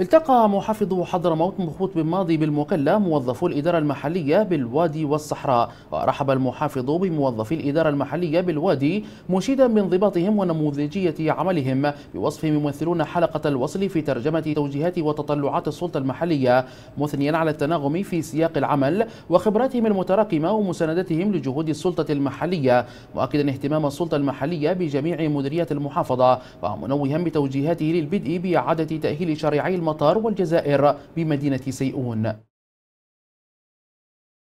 التقى محافظ حضرموت مخوت بن ماضي بالمقلة موظفو الإدارة المحلية بالوادي والصحراء ورحب المحافظ بموظفي الإدارة المحلية بالوادي مشيدا بانضباطهم ونموذجية عملهم بوصفهم يمثلون حلقة الوصل في ترجمة توجيهات وتطلعات السلطة المحلية مثنيا على التناغم في سياق العمل وخبراتهم المتراكمة ومساندتهم لجهود السلطة المحلية مؤكدا اهتمام السلطة المحلية بجميع مديريات المحافظة ومنوها بتوجيهاته للبدء بإعادة تأهيل شريعي المطار والجزائر بمدينة سيئون